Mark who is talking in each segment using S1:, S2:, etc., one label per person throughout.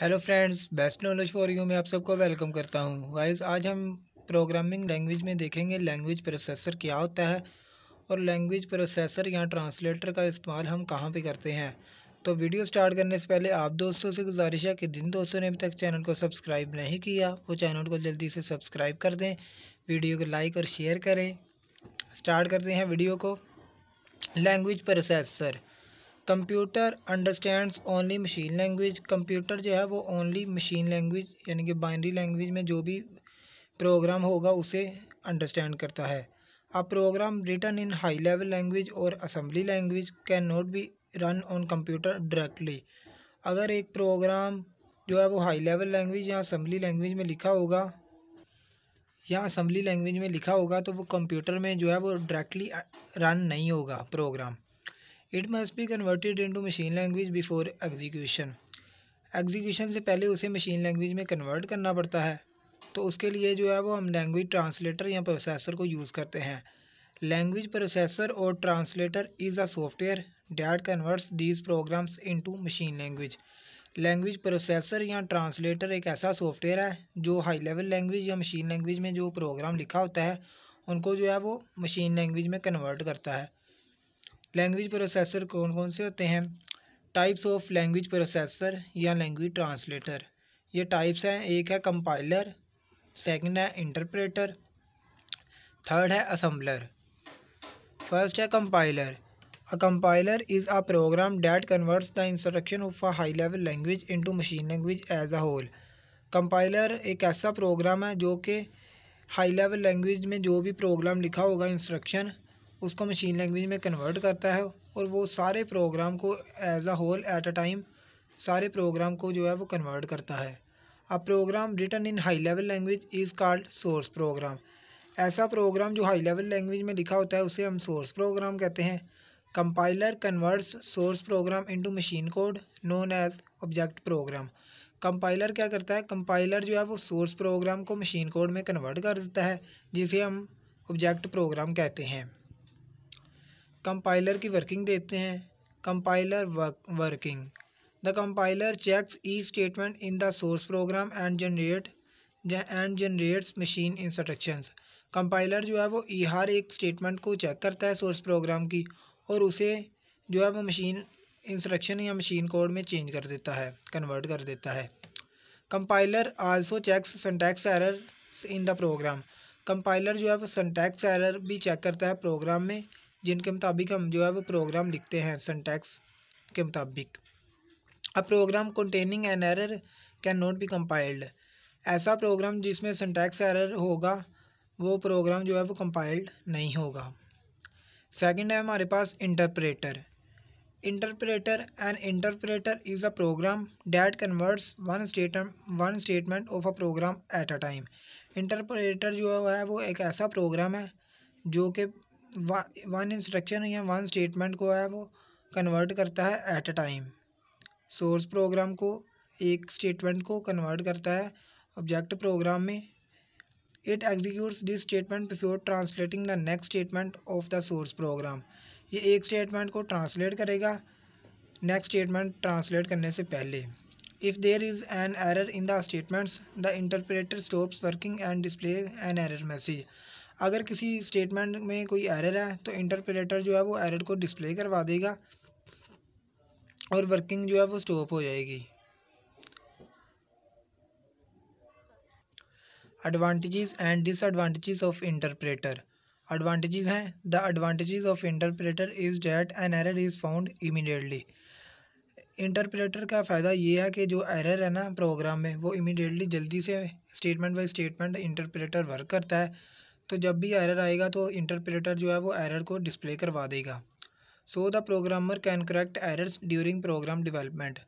S1: hello friends best knowledge for you मैं आप सबको वेलकम करता हूँ वाइज आज हम प्रोग्रामिंग लैंग्वेज में देखेंगे लैंग्वेज प्रोसेसर क्या होता है और लैंग्वेज प्रोसेसर या ट्रांसलेटर का इस्तेमाल हम कहाँ पे करते हैं तो वीडियो स्टार्ट करने से पहले आप दोस्तों से गुजारिश है कि जिन दोस्तों ने अभी तक चैनल को सब्सक्राइब नहीं किया वो चैनल को जल्दी से सब्सक्राइब कर दें वीडियो को लाइक और शेयर करें स्टार्ट करते हैं वीडियो को language processor computer understands only machine language computer जो है वो ओनली मशीन लैंग्वेज यानी कि बाइनरी लैंग्वेज में जो भी प्रोग्राम होगा उसे अंडरस्टैंड करता है a program written in high level language और assembly language can not be run on computer directly अगर एक प्रोग्राम जो है वो हाई लेवल लैंग्वेज या असम्बली लैंग्वेज में लिखा होगा या असम्बली लैंग्वेज में लिखा होगा तो वो कंप्यूटर में जो है वो डायरेक्टली रन नहीं होगा program it must be converted into machine language before execution execution से पहले उसे मशीन लैंग्वेज में कन्वर्ट करना पड़ता है तो उसके लिए जो है वो हम लैंग्वेज ट्रांसलेटर या प्रोसेसर को यूज़ करते हैं लैंग्वेज प्रोसेसर और translator is a software that converts these programs into machine language language processor या ट्रांसलेटर एक ऐसा सॉफ्टवेयर है जो हाई लेवल लैंग्वेज या मशीन लैंग्वेज में जो प्रोग्राम लिखा होता है उनको जो है वो मशीन लैंग्वेज में कन्वर्ट करता है लैंग्वेज प्रोसेसर कौन कौन से होते हैं टाइप्स ऑफ लैंग्वेज प्रोसेसर या लैंग्वेज ट्रांसलेटर ये टाइप्स हैं एक है कंपाइलर सेकंड है इंटरप्रेटर थर्ड है असम्बलर फर्स्ट है compiler a compiler is a program that converts the instruction of a high level language into machine language as a whole compiler एक ऐसा program है जो कि हाई लेवल लैंग्वेज में जो भी प्रोग्राम लिखा होगा इंस्ट्रक्शन उसको मशीन लैंग्वेज में कन्वर्ट करता है और वो सारे प्रोग्राम को as a whole at a time सारे प्रोग्राम को जो है वो कन्वर्ट करता है a program written in high level language is called source program ऐसा प्रोग्राम जो हाई लेवल लैंग्वेज में लिखा होता है उसे हम सोर्स प्रोग्राम कहते हैं compiler converts source program into machine code known as object program compiler क्या करता है कंपाइलर जो है वो सोर्स प्रोग्राम को मशीन कोड में कन्वर्ट कर देता है जिसे हम ऑब्जेक्ट प्रोग्राम कहते हैं कंपाइलर की वर्किंग देखते हैं compiler working the compiler checks each statement in the source program and generate and generates machine instructions compiler जो है वो ई e हर एक स्टेटमेंट को चेक करता है सोर्स प्रोग्राम की और उसे जो है वो मशीन इंस्ट्रक्शन या मशीन कोड में चेंज कर देता है कन्वर्ट कर देता है compiler also checks syntax error in the program compiler जो है वो सिंटैक्स एरर भी चेक करता है प्रोग्राम में जिनके मुताबिक हम जो है वो प्रोग्राम लिखते हैं सेंटेक्स के मुताबिक a program containing an error can not be compiled ऐसा प्रोग्राम जिसमें सेंटेक्स एरर होगा वो प्रोग्राम जो है वो कंपाइल्ड नहीं होगा सेकंड है हमारे पास interpreter interpreter and interpreter is a program that converts one state one statement of a program at a time interpreter जो है वो एक ऐसा प्रोग्राम है जो कि वन इंस्ट्रक्शन या वन स्टेटमेंट को है वो कन्वर्ट करता है at a time source program को एक स्टेटमेंट को कन्वर्ट करता है ऑब्जेक्ट प्रोग्राम में it executes this statement before translating the next statement of the source program ये एक स्टेटमेंट को ट्रांसलेट करेगा नेक्स्ट स्टेटमेंट ट्रांसलेट करने से पहले if there is an error in the statements the interpreter stops working and display an error message अगर किसी statement में कोई एरर है तो इंटरप्रेटर जो है वो एरर को डिस्प्ले करवा देगा और वर्किंग जो है वो स्टॉप हो जाएगी advantages and disadvantages of interpreter advantages हैं the advantages of interpreter is that an error is found immediately interpreter का फ़ायदा ये है कि जो एरर है ना प्रोग्राम में वो इमीडिएटली जल्दी से statement by statement interpreter work करता है तो जब भी एरर आएगा तो इंटरप्रेटर जो है वो एरर को डिस्प्ले करवा देगा so the programmer can correct errors during program development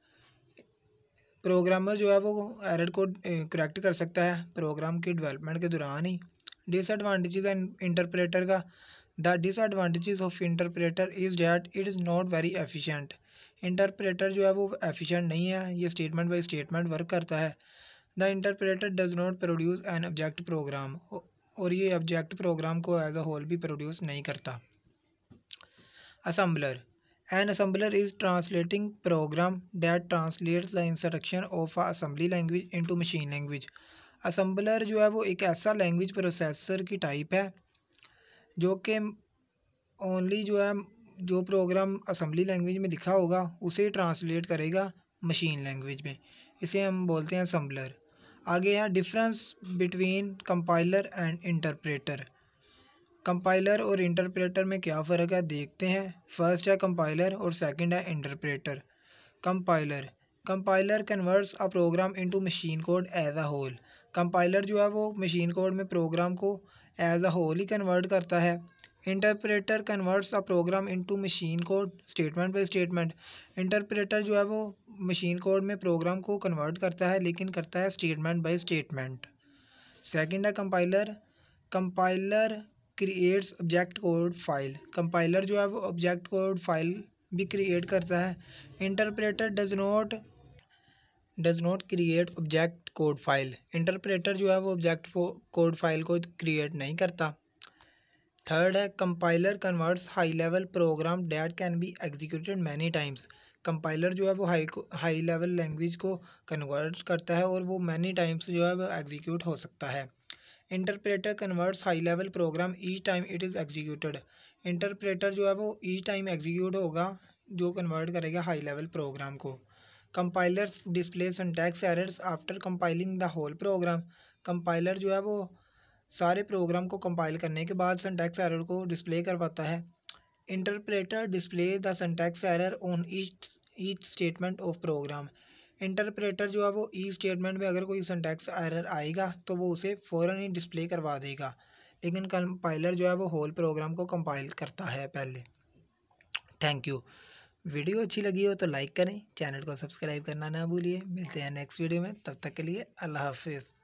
S1: programmer जो है वो एरर को करेक्ट कर सकता है प्रोग्राम की डेवलपमेंट के दौरान ही डिसएडवांटेजेस इंटरप्रेटर का the disadvantages of interpreter is that it is not very efficient interpreter जो है वो एफिशिएंट नहीं है ये स्टेटमेंट बाय स्टेटमेंट वर्क करता है the interpreter does not produce an object program और ये ऑब्जेक्ट प्रोग्राम को एज अ होल भी प्रोड्यूस नहीं करता assembler an assembler is translating program that translate the instruction of assembly language into machine language assembler जो है वो एक ऐसा लैंग्वेज प्रोसेसर की टाइप है जो कि ओनली जो है जो प्रोग्राम असम्बली लैंग्वेज में लिखा होगा उसे ट्रांसलेट करेगा मशीन लैंग्वेज में इसे हम बोलते हैं असम्बलर आगे यहाँ difference between compiler and interpreter compiler और इंटरप्रेटर में क्या फ़र्क है देखते हैं फर्स्ट है कंपाइलर और सेकंड है interpreter compiler compiler converts a program into machine code as a whole compiler जो है वो मशीन कोड में प्रोग्राम को एज अ होल ही कन्वर्ट करता है interpreter converts a program into machine code statement by statement interpreter जो है वो मशीन कोड में प्रोग्राम को कन्वर्ट करता है लेकिन करता है स्टेटमेंट बाय स्टेटमेंट सेकंड है compiler compiler creates object code file compiler जो है वो ऑब्जेक्ट कोड फाइल भी क्रिएट करता है interpreter does not does not create object code file interpreter जो है वो ऑब्जेक्ट कोड फाइल को क्रिएट नहीं करता थर्ड है compiler converts high level program that can be executed many times compiler जो है वो हाई को हाई लेवल लैंग्वेज को कन्वर्ट करता है और वो मैनी टाइम्स जो है वो एग्जीक्यूट हो सकता है interpreter converts high level program each time it is executed interpreter जो है वो ईच टाइम एग्जीक्यूट होगा जो कन्वर्ट करेगा हाई लेवल प्रोग्राम को compilers display syntax errors after compiling the whole program compiler जो है वो सारे प्रोग्राम को कंपाइल करने के बाद सिंटैक्स एरर को डिस्प्ले करवाता है interpreter displays the syntax error on each each statement of program interpreter जो है वो ई स्टेटमेंट में अगर कोई सेंटेक्स एरर आएगा तो वो उसे फ़ौर ही डिस्प्ले करवा देगा लेकिन कंपाइलर जो है वो होल प्रोग्राम को कंपाइल करता है पहले थैंक यू वीडियो अच्छी लगी हो तो लाइक करें चैनल को सब्सक्राइब करना ना भूलिए मिलते हैं नेक्स्ट वीडियो में तब तक के लिए अल्लाह हाफिज़